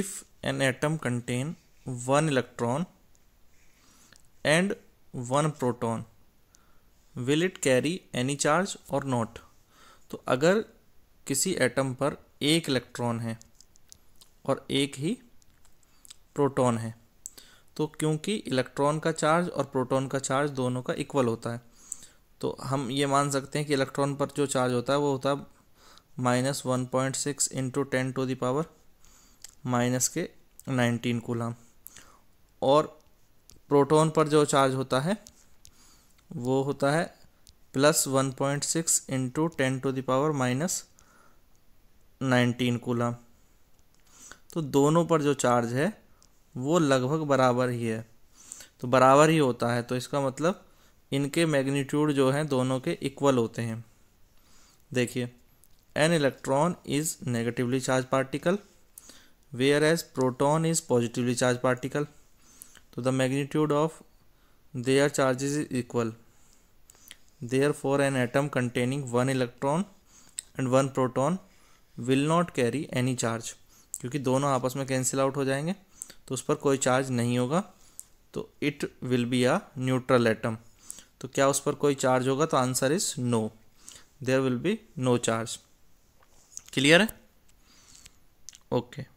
if an atom contain one electron and one proton will it carry any charge or not तो अगर किसी atom पर एक electron है और एक ही प्रोटॉन है तो क्योंकि इलेक्ट्रॉन का चार्ज और प्रोटॉन का चार्ज दोनों का इक्वल होता है तो हम ये मान सकते हैं कि इलेक्ट्रॉन पर जो चार्ज होता है वो होता है minus one point six into ten to the power minus के नाइनटीन कोलाम और प्रोटॉन पर जो चार्ज होता है वो होता है plus one point six into ten to the power minus nineteen coulomb तो दोनों पर जो चार्ज है वो लगभग बराबर ही है तो बराबर ही होता है तो इसका मतलब इनके मैग्नीट्यूड जो हैं दोनों के इक्वल होते हैं देखिए an electron is negatively charge particle whereas proton is positively charge particle तो the magnitude of they are charges is equal they are for an atom containing one electron and one proton will not carry any charge क्योंकि दोनों आपस में cancel out हो जाएंगे तो उस पर कोई चार्ज नहीं होगा तो it will be a neutral atom तो क्या उस पर कोई चार्ज होगा तो answer is no there will be no charge clear है ओके okay.